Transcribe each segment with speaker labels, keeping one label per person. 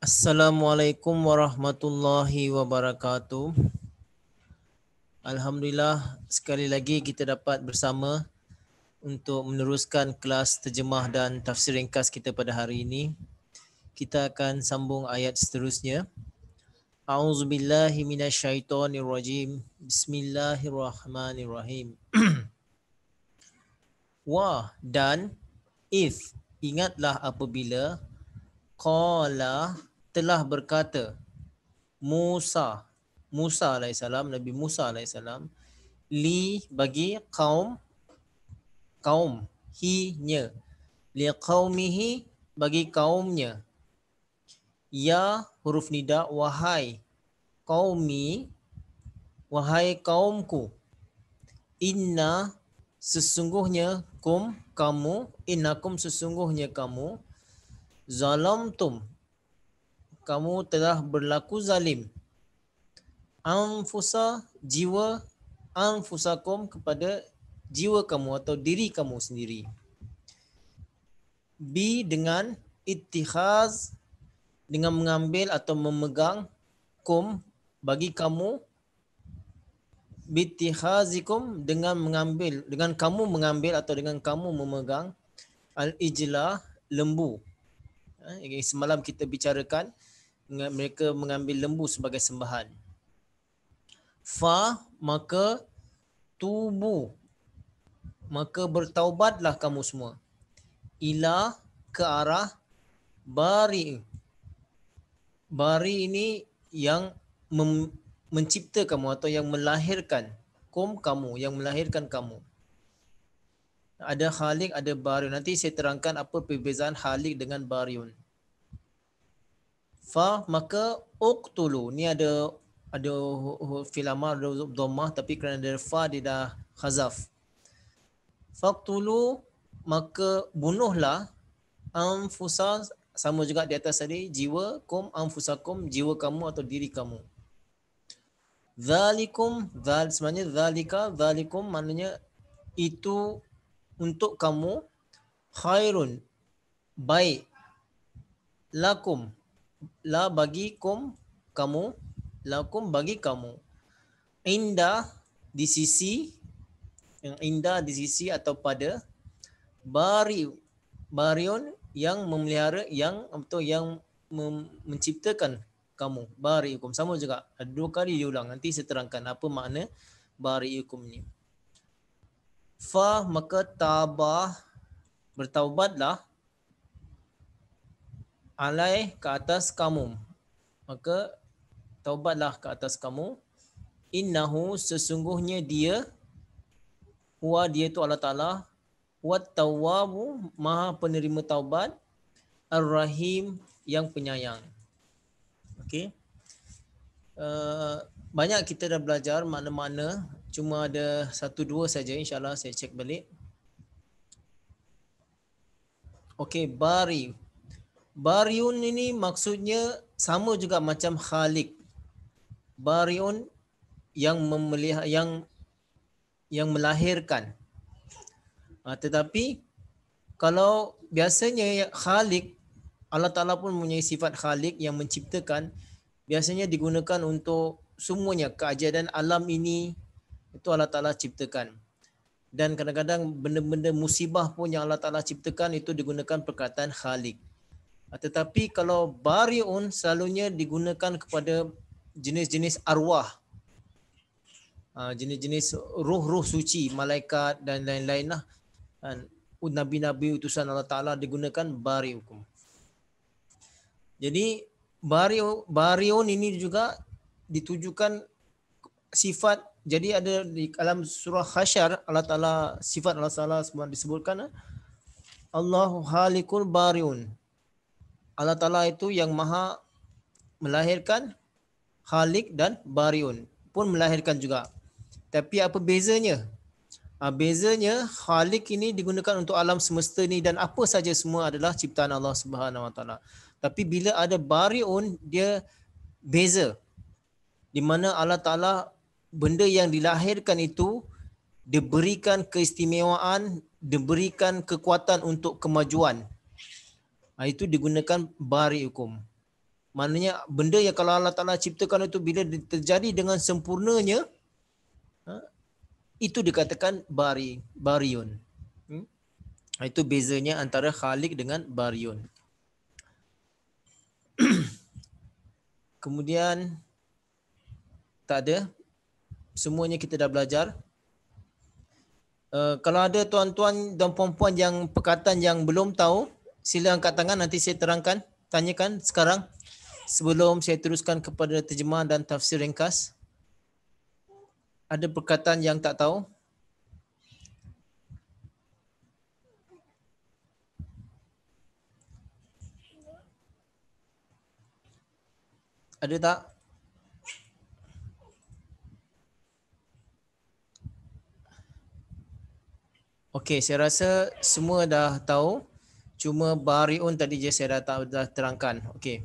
Speaker 1: Assalamualaikum warahmatullahi wabarakatuh. Alhamdulillah sekali lagi kita dapat bersama untuk meneruskan kelas terjemah dan tafsir ringkas kita pada hari ini. Kita akan sambung ayat seterusnya. A'udzubillahi minasyaitonirrajim. Bismillahirrahmanirrahim. Wah dan if ingatlah apabila qala telah berkata Musa Musa alaihi Nabi Musa alaihi li bagi kaum kaum hi nya li qaumihi bagi kaumnya ya huruf nida wahai qaumi wahai kaumku inna sesungguhnya kum kamu inna kum sesungguhnya kamu zalam tum kamu telah berlaku zalim anfusa jiwa anfusakum kepada jiwa kamu atau diri kamu sendiri b dengan ittikhaz dengan mengambil atau memegang kum bagi kamu bitikhazikum dengan mengambil dengan kamu mengambil atau dengan kamu memegang al ijlah lembu eh, semalam kita bicarakan mereka mengambil lembu sebagai sembahan. Fa maka tubuh maka bertaubatlah kamu semua. Ila ke arah bari. Bari ini yang mencipta kamu atau yang melahirkan kom kamu yang melahirkan kamu. Ada halik, ada Baryun. Nanti saya terangkan apa perbezaan halik dengan Baryun fa maka uqtulu ni ada ada fil ada dhammah tapi kerana ada fa dia dah khazaf faqtulu maka bunuhlah anfusa sama juga di atas tadi jiwa kum anfusakum jiwa kamu atau diri kamu zalikum zal sebenarnya zalika zalikum maknanya itu untuk kamu khairun baik lakum la bagi kum kamu la kum bagi kamu indah di sisi yang indah di sisi atau pada bari barion yang memelihara yang atau yang mem, menciptakan kamu bariukum sama juga dua kali ulang nanti saya terangkan apa makna bariukum ni fa maka tabah bertaubatlah Alaih ke atas kamu. Maka taubatlah ke atas kamu. Innahu sesungguhnya dia huwa dia tu Allah Taala wat tawwabu maha penerima taubat ar-rahim yang penyayang. Okey. Uh, banyak kita dah belajar mana-mana cuma ada satu dua saja insyaallah saya cek balik. Okey, bari Baryun ini maksudnya sama juga macam Khalik. Baryun yang memelihara yang yang melahirkan. Ha, tetapi kalau biasanya Khalik Allah Taala pun punya sifat Khalik yang menciptakan biasanya digunakan untuk semuanya keajaiban alam ini itu Allah Taala ciptakan. Dan kadang-kadang benda-benda musibah pun yang Allah Taala ciptakan itu digunakan perkataan Khalik. Ah, tetapi kalau bariun selalunya digunakan kepada jenis-jenis arwah ah, jenis-jenis ruh-ruh suci malaikat dan lain-lain lah ah, nabi-nabi utusan Allah Taala digunakan bariukum jadi bariu bariun ini juga ditujukan sifat jadi ada di dalam surah khasyar Allah Taala sifat Allah Taala semua disebutkan Allahu halikul bariun Allah Ta'ala itu yang maha melahirkan Khalik dan Bariun pun melahirkan juga. Tapi apa bezanya? Ha, bezanya Khalik ini digunakan untuk alam semesta ni dan apa saja semua adalah ciptaan Allah Subhanahu Wa Taala. Tapi bila ada Bariun dia beza. Di mana Allah Ta'ala benda yang dilahirkan itu diberikan keistimewaan, diberikan kekuatan untuk kemajuan. Ah, itu digunakan bari hukum, Maknanya benda yang kalau Allah Ta'ala ciptakan itu bila terjadi dengan sempurnanya, ha, itu dikatakan bari, bariun. Hmm? Ah, itu bezanya antara khalik dengan bariun. Kemudian, tak ada. Semuanya kita dah belajar. Uh, kalau ada tuan-tuan dan puan-puan yang perkataan yang belum tahu, sila angkat tangan nanti saya terangkan tanyakan sekarang sebelum saya teruskan kepada terjemahan dan tafsir ringkas ada perkataan yang tak tahu ada tak Okey, saya rasa semua dah tahu. Cuma bariun tadi je saya dah, dah terangkan. Okey.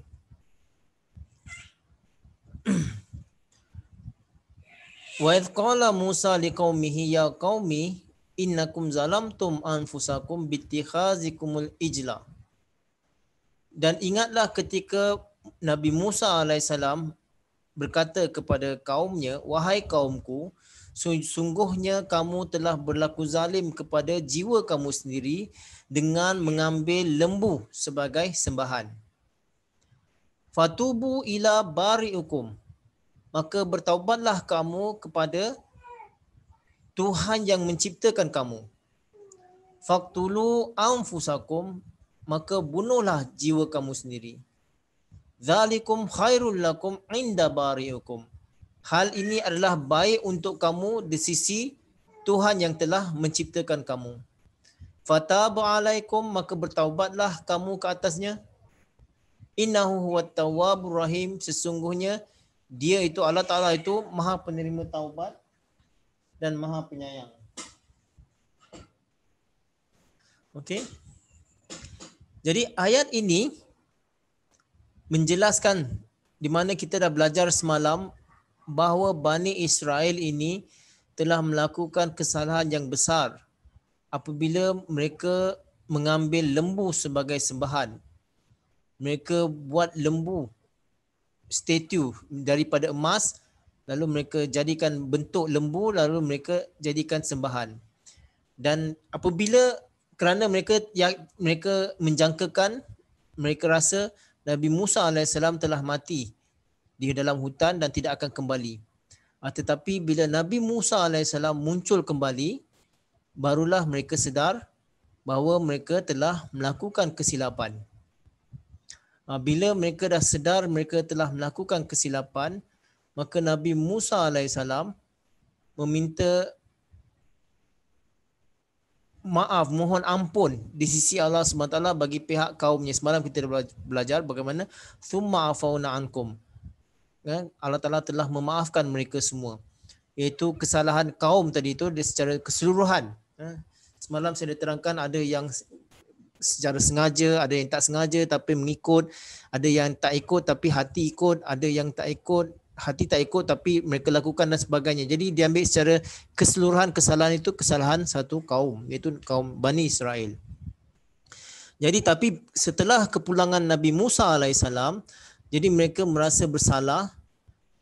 Speaker 1: Wa idh qala Musa liqaumihi ya qaumi innakum zalamtum anfusakum bittikhazikumul ijla. Dan ingatlah ketika Nabi Musa alaihissalam berkata kepada kaumnya, wahai kaumku, sungguhnya kamu telah berlaku zalim kepada jiwa kamu sendiri dengan mengambil lembu sebagai sembahan. Fatubu ila bari'ukum. Maka bertaubatlah kamu kepada Tuhan yang menciptakan kamu. Faktulu anfusakum. Maka bunuhlah jiwa kamu sendiri. Zalikum khairul lakum inda bari'ukum hal ini adalah baik untuk kamu di sisi Tuhan yang telah menciptakan kamu. Fatabu alaikum maka bertaubatlah kamu ke atasnya. Innahu huwat tawwabur rahim sesungguhnya dia itu Allah Taala itu Maha penerima taubat dan Maha penyayang. Okey. Jadi ayat ini menjelaskan di mana kita dah belajar semalam bahawa Bani Israel ini telah melakukan kesalahan yang besar apabila mereka mengambil lembu sebagai sembahan. Mereka buat lembu statue daripada emas lalu mereka jadikan bentuk lembu lalu mereka jadikan sembahan. Dan apabila kerana mereka ya, mereka menjangkakan mereka rasa Nabi Musa alaihissalam telah mati di dalam hutan dan tidak akan kembali. Uh, tetapi bila Nabi Musa AS muncul kembali, barulah mereka sedar bahawa mereka telah melakukan kesilapan. Uh, bila mereka dah sedar mereka telah melakukan kesilapan, maka Nabi Musa AS meminta maaf, mohon ampun di sisi Allah SWT bagi pihak kaumnya. Semalam kita belajar bagaimana. ثُمَّ عَفَوْنَا عَنْكُمْ kan Allah Taala telah memaafkan mereka semua iaitu kesalahan kaum tadi itu secara keseluruhan ha? semalam saya dah terangkan ada yang secara sengaja ada yang tak sengaja tapi mengikut ada yang tak ikut tapi hati ikut ada yang tak ikut hati tak ikut tapi mereka lakukan dan sebagainya jadi diambil secara keseluruhan kesalahan itu kesalahan satu kaum iaitu kaum Bani Israel jadi tapi setelah kepulangan Nabi Musa alaihissalam jadi mereka merasa bersalah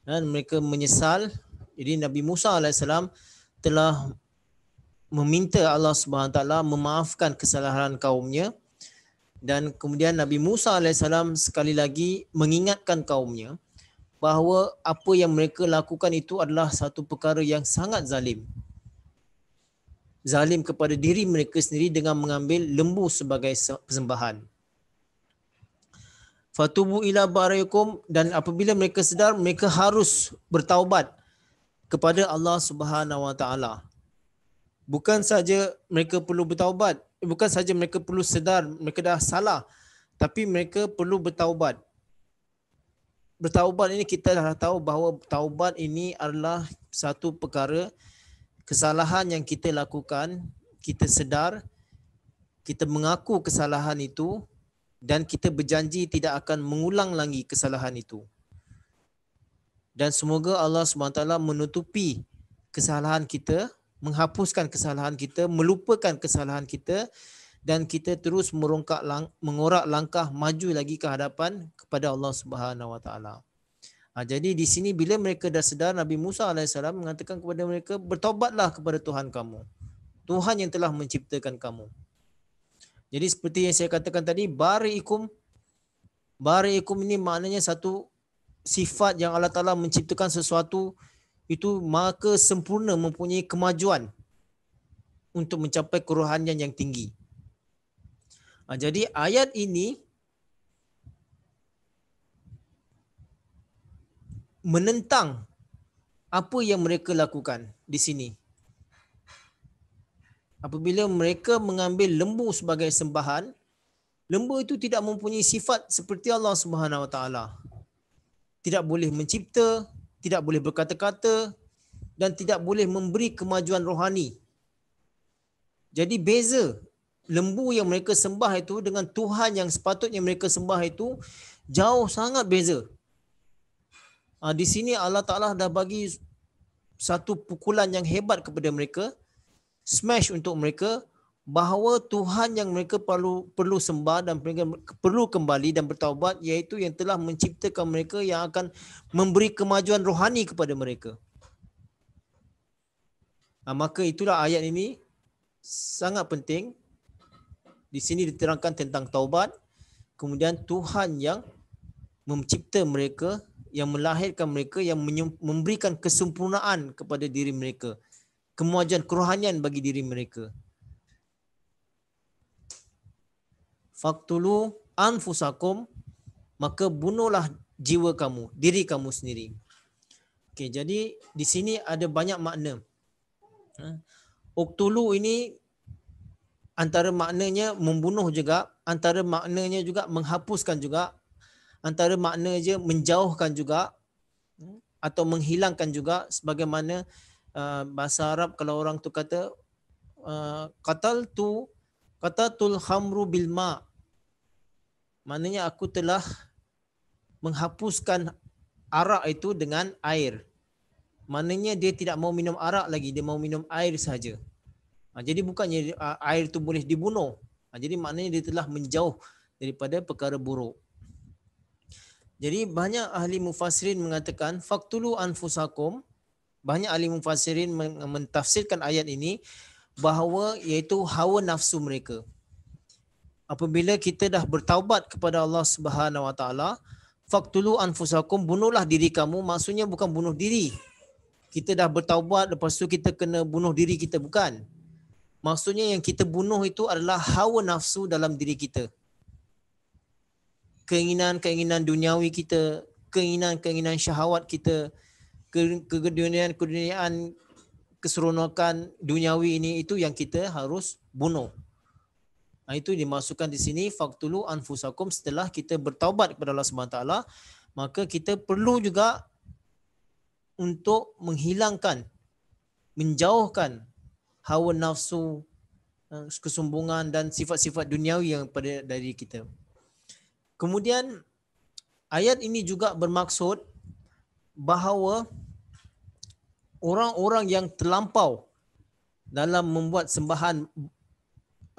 Speaker 1: dan mereka menyesal. Jadi Nabi Musa AS telah meminta Allah Subhanahu Taala memaafkan kesalahan kaumnya dan kemudian Nabi Musa AS sekali lagi mengingatkan kaumnya bahawa apa yang mereka lakukan itu adalah satu perkara yang sangat zalim. Zalim kepada diri mereka sendiri dengan mengambil lembu sebagai persembahan fatubu ila barikum dan apabila mereka sedar mereka harus bertaubat kepada Allah Subhanahu wa taala bukan saja mereka perlu bertaubat bukan saja mereka perlu sedar mereka dah salah tapi mereka perlu bertaubat bertaubat ini kita dah tahu bahawa taubat ini adalah satu perkara kesalahan yang kita lakukan kita sedar kita mengaku kesalahan itu dan kita berjanji tidak akan mengulang lagi kesalahan itu. Dan semoga Allah SWT menutupi kesalahan kita, menghapuskan kesalahan kita, melupakan kesalahan kita dan kita terus merongkak lang- mengorak langkah maju lagi ke hadapan kepada Allah Subhanahu Wa Taala. Ha, jadi di sini bila mereka dah sedar Nabi Musa AS mengatakan kepada mereka bertobatlah kepada Tuhan kamu. Tuhan yang telah menciptakan kamu. Jadi seperti yang saya katakan tadi bariikum bariikum ini maknanya satu sifat yang Allah Taala menciptakan sesuatu itu maka sempurna mempunyai kemajuan untuk mencapai kerohanian yang tinggi. Ha, jadi ayat ini menentang apa yang mereka lakukan di sini apabila mereka mengambil lembu sebagai sembahan lembu itu tidak mempunyai sifat seperti Allah Subhanahu Wa Taala tidak boleh mencipta tidak boleh berkata-kata dan tidak boleh memberi kemajuan rohani jadi beza lembu yang mereka sembah itu dengan Tuhan yang sepatutnya mereka sembah itu jauh sangat beza ah, di sini Allah Taala dah bagi satu pukulan yang hebat kepada mereka smash untuk mereka bahawa Tuhan yang mereka perlu perlu sembah dan mereka perlu kembali dan bertaubat iaitu yang telah menciptakan mereka yang akan memberi kemajuan rohani kepada mereka. Ah, maka itulah ayat ini sangat penting. Di sini diterangkan tentang taubat, kemudian Tuhan yang mencipta mereka, yang melahirkan mereka, yang memberikan kesempurnaan kepada diri mereka kemajuan kerohanian bagi diri mereka. Faktulu anfusakum maka bunuhlah jiwa kamu, diri kamu sendiri. Okey, jadi di sini ada banyak makna. Ha? Uktulu ini antara maknanya membunuh juga, antara maknanya juga menghapuskan juga, antara maknanya menjauhkan juga atau menghilangkan juga sebagaimana uh, bahasa Arab kalau orang tu kata uh, tu qatatul khamru bil ma maknanya aku telah menghapuskan arak itu dengan air maknanya dia tidak mau minum arak lagi dia mau minum air saja uh, jadi bukannya uh, air tu boleh dibunuh uh, jadi maknanya dia telah menjauh daripada perkara buruk jadi banyak ahli mufasirin mengatakan faktulu anfusakum banyak ahli mufassirin mentafsirkan ayat ini bahawa iaitu hawa nafsu mereka. Apabila kita dah bertaubat kepada Allah Subhanahu Wa Taala, faktulu anfusakum bunuhlah diri kamu maksudnya bukan bunuh diri. Kita dah bertaubat lepas tu kita kena bunuh diri kita bukan. Maksudnya yang kita bunuh itu adalah hawa nafsu dalam diri kita. Keinginan-keinginan duniawi kita, keinginan-keinginan syahwat kita, kegedunian keduniaan keseronokan duniawi ini itu yang kita harus bunuh. Nah, itu dimasukkan di sini faktulu anfusakum setelah kita bertaubat kepada Allah Subhanahu taala maka kita perlu juga untuk menghilangkan menjauhkan hawa nafsu eh, kesombongan dan sifat-sifat duniawi yang pada dari kita. Kemudian ayat ini juga bermaksud bahawa orang-orang yang terlampau dalam membuat sembahan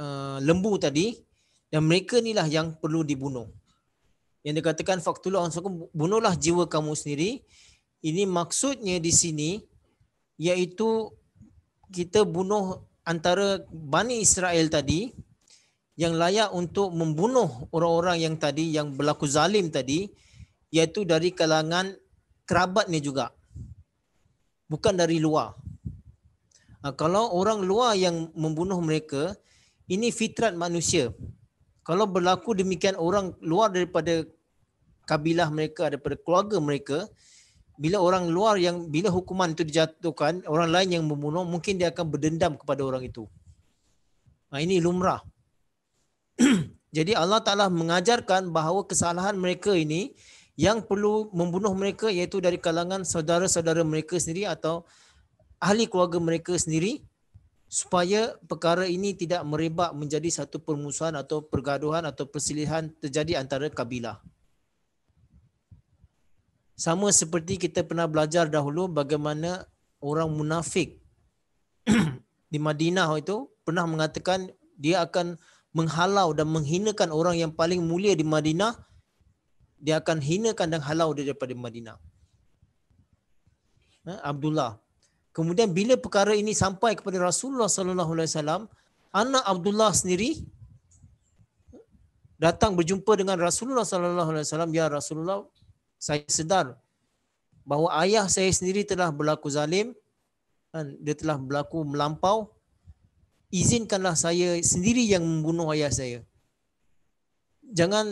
Speaker 1: uh, lembu tadi dan mereka inilah yang perlu dibunuh. Yang dikatakan faktulah ansukum bunuhlah jiwa kamu sendiri. Ini maksudnya di sini iaitu kita bunuh antara Bani Israel tadi yang layak untuk membunuh orang-orang yang tadi yang berlaku zalim tadi iaitu dari kalangan kerabat kerabatnya juga bukan dari luar. Ha, kalau orang luar yang membunuh mereka, ini fitrat manusia. Kalau berlaku demikian orang luar daripada kabilah mereka, daripada keluarga mereka, bila orang luar yang bila hukuman itu dijatuhkan, orang lain yang membunuh, mungkin dia akan berdendam kepada orang itu. Ha, ini lumrah. Jadi Allah Ta'ala mengajarkan bahawa kesalahan mereka ini yang perlu membunuh mereka iaitu dari kalangan saudara-saudara mereka sendiri atau ahli keluarga mereka sendiri supaya perkara ini tidak merebak menjadi satu permusuhan atau pergaduhan atau perselisihan terjadi antara kabilah. Sama seperti kita pernah belajar dahulu bagaimana orang munafik di Madinah itu pernah mengatakan dia akan menghalau dan menghinakan orang yang paling mulia di Madinah dia akan hina kandang halau dia daripada Madinah. Ha, Abdullah. Kemudian bila perkara ini sampai kepada Rasulullah sallallahu alaihi wasallam, anak Abdullah sendiri datang berjumpa dengan Rasulullah sallallahu alaihi wasallam, "Ya Rasulullah, saya sedar bahawa ayah saya sendiri telah berlaku zalim kan dia telah berlaku melampau izinkanlah saya sendiri yang membunuh ayah saya jangan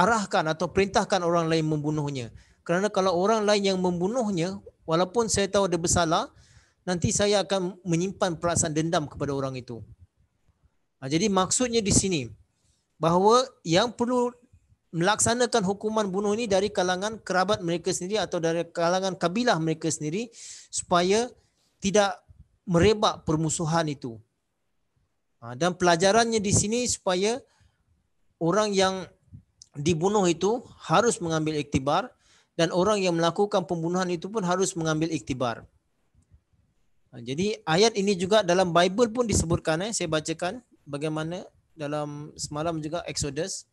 Speaker 1: arahkan atau perintahkan orang lain membunuhnya. Kerana kalau orang lain yang membunuhnya, walaupun saya tahu dia bersalah, nanti saya akan menyimpan perasaan dendam kepada orang itu. Ha, jadi maksudnya di sini, bahawa yang perlu melaksanakan hukuman bunuh ini dari kalangan kerabat mereka sendiri atau dari kalangan kabilah mereka sendiri supaya tidak merebak permusuhan itu. Ha, dan pelajarannya di sini supaya orang yang dibunuh itu harus mengambil iktibar dan orang yang melakukan pembunuhan itu pun harus mengambil iktibar. Ha, jadi ayat ini juga dalam Bible pun disebutkan. Eh. Saya bacakan bagaimana dalam semalam juga Exodus.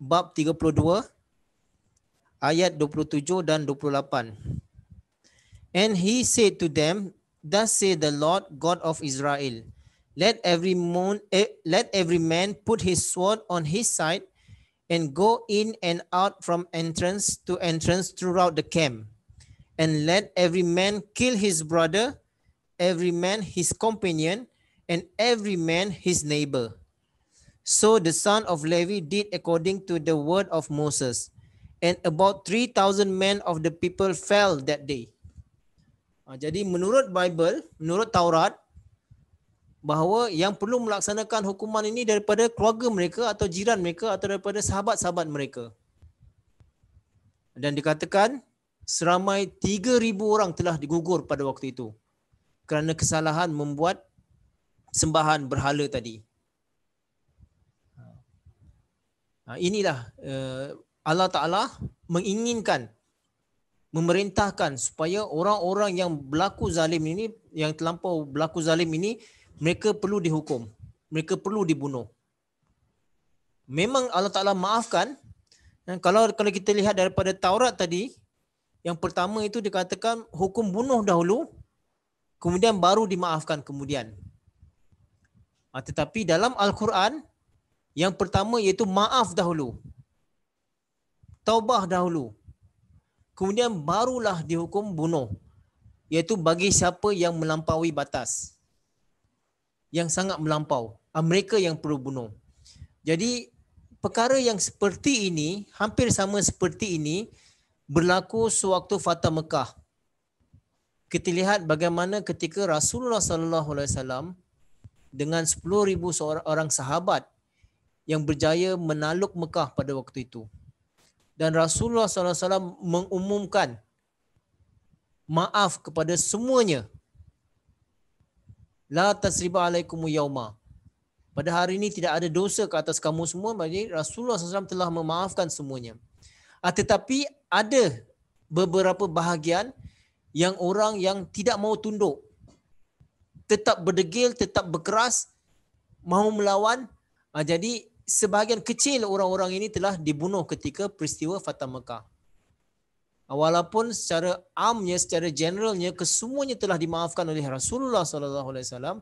Speaker 1: Bab 32 ayat 27 dan 28. And he said to them, Thus say the Lord God of Israel, Let every, moon, eh, let every man put his sword on his side and go in and out from entrance to entrance throughout the camp. And let every man kill his brother, every man his companion, and every man his neighbor. So the son of Levi did according to the word of Moses. And about 3,000 men of the people fell that day. Ah, jadi menurut Bible, menurut Taurat, bahawa yang perlu melaksanakan hukuman ini daripada keluarga mereka atau jiran mereka atau daripada sahabat-sahabat mereka. Dan dikatakan seramai 3,000 orang telah digugur pada waktu itu kerana kesalahan membuat sembahan berhala tadi. Ha, inilah eh, Allah Ta'ala menginginkan memerintahkan supaya orang-orang yang berlaku zalim ini yang terlampau berlaku zalim ini mereka perlu dihukum. Mereka perlu dibunuh. Memang Allah Ta'ala maafkan. Kalau kalau kita lihat daripada Taurat tadi, yang pertama itu dikatakan hukum bunuh dahulu, kemudian baru dimaafkan kemudian. Ah, tetapi dalam Al-Quran, yang pertama iaitu maaf dahulu. Taubah dahulu. Kemudian barulah dihukum bunuh. Iaitu bagi siapa yang melampaui Batas yang sangat melampau. Ah, mereka yang perlu bunuh. Jadi perkara yang seperti ini, hampir sama seperti ini berlaku sewaktu Fatah Mekah. Kita lihat bagaimana ketika Rasulullah sallallahu alaihi wasallam dengan 10,000 orang sahabat yang berjaya menaluk Mekah pada waktu itu. Dan Rasulullah SAW mengumumkan maaf kepada semuanya la tasriba alaikum yauma pada hari ini tidak ada dosa ke atas kamu semua bagi Rasulullah SAW telah memaafkan semuanya ah, tetapi ada beberapa bahagian yang orang yang tidak mau tunduk tetap berdegil tetap berkeras mau melawan ah, jadi sebahagian kecil orang-orang ini telah dibunuh ketika peristiwa Fatah Mekah Ah, walaupun secara amnya secara generalnya kesemuanya telah dimaafkan oleh Rasulullah sallallahu alaihi wasallam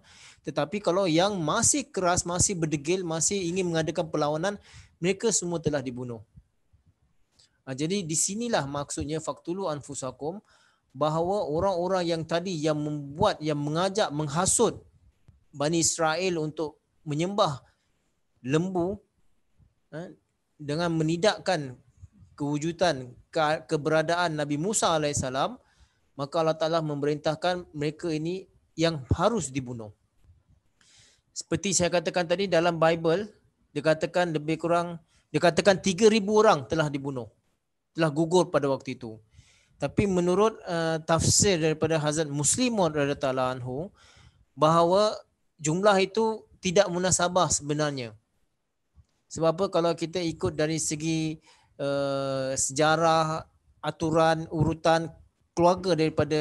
Speaker 1: tetapi kalau yang masih keras masih berdegil masih ingin mengadakan perlawanan mereka semua telah dibunuh ah, jadi di sinilah maksudnya faktulu anfusakum bahawa orang-orang yang tadi yang membuat yang mengajak menghasut Bani Israel untuk menyembah lembu ah, dengan menidakkan kewujudan ke, keberadaan Nabi Musa AS, maka Allah Ta'ala memerintahkan mereka ini yang harus dibunuh. Seperti saya katakan tadi dalam Bible, dikatakan lebih kurang, dikatakan 3,000 orang telah dibunuh. Telah gugur pada waktu itu. Tapi menurut uh, tafsir daripada Hazrat Muslimun RA, bahawa jumlah itu tidak munasabah sebenarnya. Sebab apa kalau kita ikut dari segi Eh, sejarah aturan urutan keluarga daripada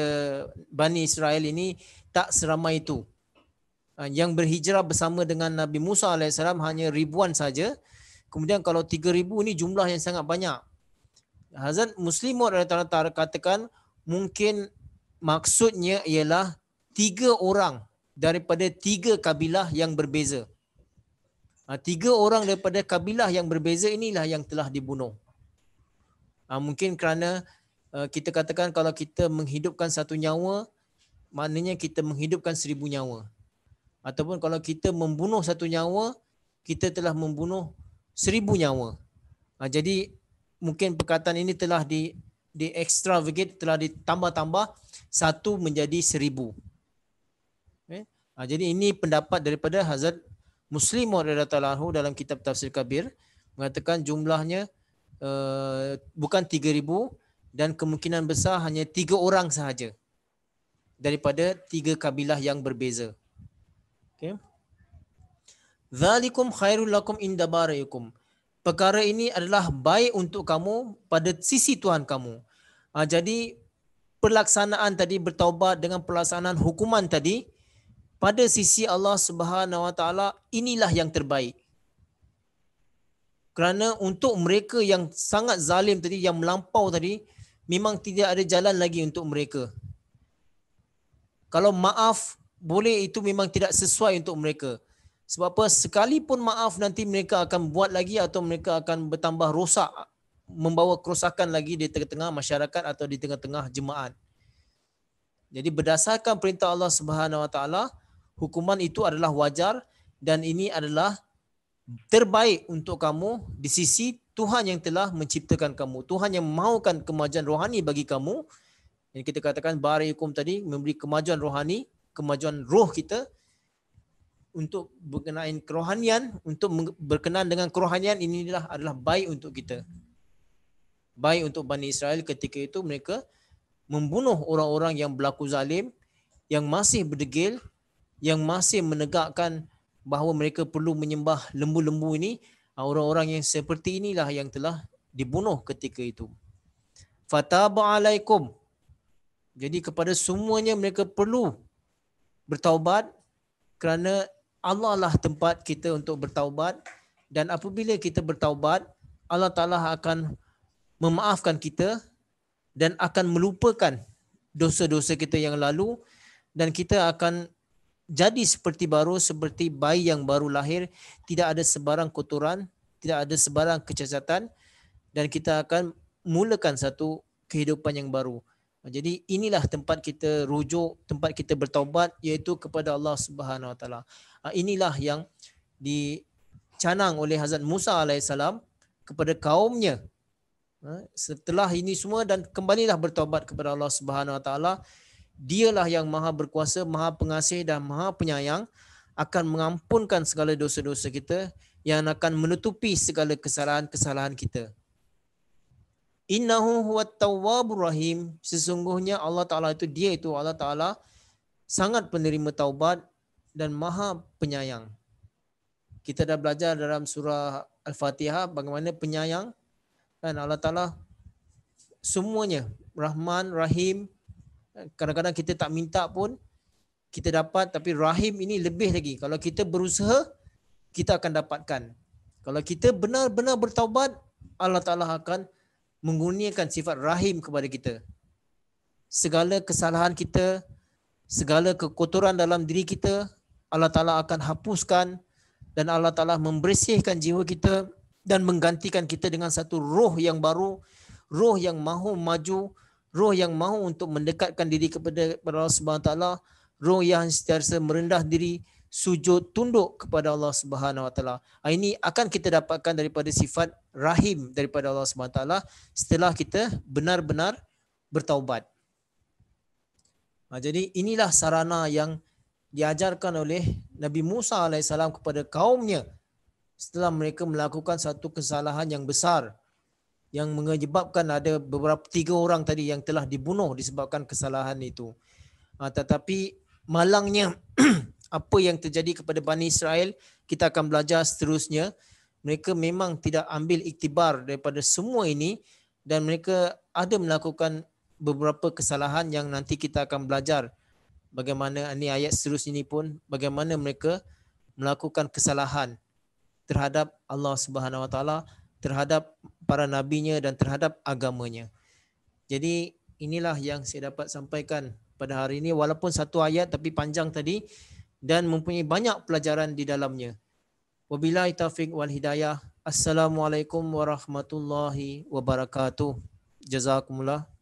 Speaker 1: Bani Israel ini tak seramai itu. Ah, yang berhijrah bersama dengan Nabi Musa AS hanya ribuan saja. Kemudian kalau 3,000 ini jumlah yang sangat banyak. Hazrat Muslimud RA katakan mungkin maksudnya ialah tiga orang daripada tiga kabilah yang berbeza. Ah, tiga orang daripada kabilah yang berbeza inilah yang telah dibunuh uh, mungkin kerana uh, kita katakan kalau kita menghidupkan satu nyawa maknanya kita menghidupkan seribu nyawa ataupun kalau kita membunuh satu nyawa kita telah membunuh seribu nyawa uh, jadi mungkin perkataan ini telah di di extra telah ditambah-tambah satu menjadi seribu okay. uh, eh? ah, jadi ini pendapat daripada Hazrat Muslim Muhammad Radhatallahu dalam kitab Tafsir Kabir mengatakan jumlahnya Eh, bukan 3000 dan kemungkinan besar hanya 3 orang sahaja daripada 3 kabilah yang berbeza. Okey. Zalikum khairul lakum inda barayukum. Perkara ini adalah baik untuk kamu pada sisi Tuhan kamu. Ha, jadi pelaksanaan tadi bertaubat dengan pelaksanaan hukuman tadi pada sisi Allah Subhanahu Wa Taala inilah yang terbaik kerana untuk mereka yang sangat zalim tadi yang melampau tadi memang tidak ada jalan lagi untuk mereka kalau maaf boleh itu memang tidak sesuai untuk mereka sebab apa sekalipun maaf nanti mereka akan buat lagi atau mereka akan bertambah rosak membawa kerosakan lagi di tengah-tengah masyarakat atau di tengah-tengah jemaat jadi berdasarkan perintah Allah Subhanahu Wa Taala hukuman itu adalah wajar dan ini adalah terbaik untuk kamu di sisi Tuhan yang telah menciptakan kamu. Tuhan yang mahukan kemajuan rohani bagi kamu. Yang kita katakan barikum tadi memberi kemajuan rohani, kemajuan roh kita untuk berkenaan kerohanian, untuk berkenaan dengan kerohanian inilah adalah baik untuk kita. Baik untuk Bani Israel ketika itu mereka membunuh orang-orang yang berlaku zalim, yang masih berdegil, yang masih menegakkan bahawa mereka perlu menyembah lembu-lembu ini orang-orang yang seperti inilah yang telah dibunuh ketika itu fataba alaikum jadi kepada semuanya mereka perlu bertaubat kerana Allah lah tempat kita untuk bertaubat dan apabila kita bertaubat Allah Taala akan memaafkan kita dan akan melupakan dosa-dosa kita yang lalu dan kita akan jadi seperti baru seperti bayi yang baru lahir tidak ada sebarang kotoran tidak ada sebarang kecacatan dan kita akan mulakan satu kehidupan yang baru jadi inilah tempat kita rujuk tempat kita bertaubat iaitu kepada Allah Subhanahu Wa Taala ah, inilah yang dicanang oleh Hazrat Musa alaihissalam kepada kaumnya ah, setelah ini semua dan kembalilah bertaubat kepada Allah Subhanahu Wa Taala dialah yang maha berkuasa, maha pengasih dan maha penyayang akan mengampunkan segala dosa-dosa kita yang akan menutupi segala kesalahan-kesalahan kita. Innahu huwat tawwabur rahim. Sesungguhnya Allah Ta'ala itu, dia itu Allah Ta'ala sangat penerima taubat dan maha penyayang. Kita dah belajar dalam surah Al-Fatihah bagaimana penyayang dan Allah Ta'ala semuanya. Rahman, Rahim, kadang-kadang kita tak minta pun kita dapat tapi rahim ini lebih lagi kalau kita berusaha kita akan dapatkan kalau kita benar-benar bertaubat Allah Taala akan menggunakan sifat rahim kepada kita segala kesalahan kita segala kekotoran dalam diri kita Allah Taala akan hapuskan dan Allah Taala membersihkan jiwa kita dan menggantikan kita dengan satu roh yang baru roh yang mahu maju roh yang mahu untuk mendekatkan diri kepada Allah Subhanahu Wataala, roh yang secara merendah diri sujud tunduk kepada Allah Subhanahu Wataala. Ah, ini akan kita dapatkan daripada sifat rahim daripada Allah Subhanahu Wataala setelah kita benar-benar bertaubat. Ah, jadi inilah sarana yang diajarkan oleh Nabi Musa alaihissalam kepada kaumnya setelah mereka melakukan satu kesalahan yang besar yang menyebabkan ada beberapa tiga orang tadi yang telah dibunuh disebabkan kesalahan itu. Uh, tetapi malangnya apa yang terjadi kepada Bani Israel kita akan belajar seterusnya mereka memang tidak ambil iktibar daripada semua ini dan mereka ada melakukan beberapa kesalahan yang nanti kita akan belajar bagaimana ini ayat seterusnya ini pun bagaimana mereka melakukan kesalahan terhadap Allah Subhanahu Wa Taala terhadap para nabinya dan terhadap agamanya. Jadi inilah yang saya dapat sampaikan pada hari ini walaupun satu ayat tapi panjang tadi dan mempunyai banyak pelajaran di dalamnya. Wabillahi taufik wal hidayah. Assalamualaikum warahmatullahi wabarakatuh. Jazakumullah.